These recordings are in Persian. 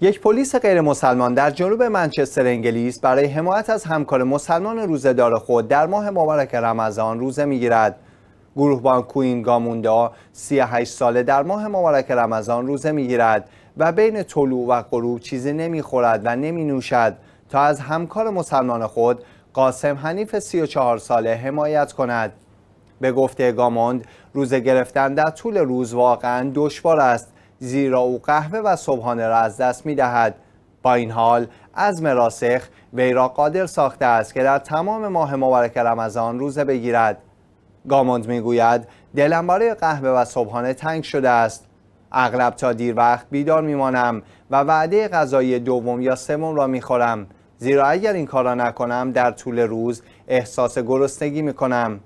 یک پلیس غیر مسلمان در جنوب منچستر انگلیس برای حمایت از همکار مسلمان روزهدار خود در ماه مبارک رمضان روزه میگیرد. گروهبان کوین گاموندا 38 ساله در ماه مبارک رمضان روزه میگیرد و بین طلوع و غروب چیزی نمیخورد و نمی نوشد تا از همکار مسلمان خود قاسم حنیف 34 ساله حمایت کند. به گفته گاموند روزه گرفتن در طول روز واقعا دشوار است زیرا او قهوه و صبحانه را از دست می دهد با این حال از مراسخ وی را قادر ساخته است که در تمام ماه مبارک رمضان روزه بگیرد گاموند میگوید دلم برای قهوه و صبحانه تنگ شده است اغلب تا دیر وقت بیدار میمانم و وعده غذایی دوم یا سوم را می خورم زیرا اگر این کار را نکنم در طول روز احساس گرسنگی کنم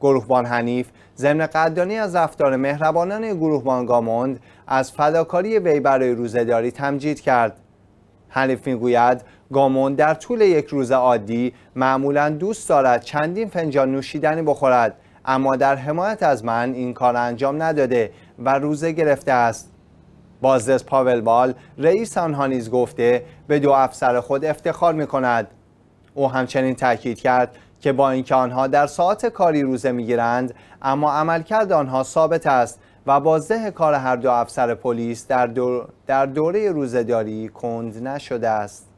گروهبان حنیف ضمن قدردانی از رفتار مهربانان گروهبان گاموند از فداکاری وی برای روزهداری تمجید کرد حنیف میگوید گاموند در طول یک روز عادی معمولا دوست دارد چندین فنجان نوشیدنی بخورد اما در حمایت از من این کار انجام نداده و روزه گرفته است بازرس پاول بال رئیس آنها نیز گفته به دو افسر خود افتخار می کند او همچنین تاکید کرد که با اینکه آنها در ساعت کاری روزه میگیرند اما عملکرد آنها ثابت است و بازده کار هر دو افسر پلیس در, دور در دوره روزهداری کند نشده است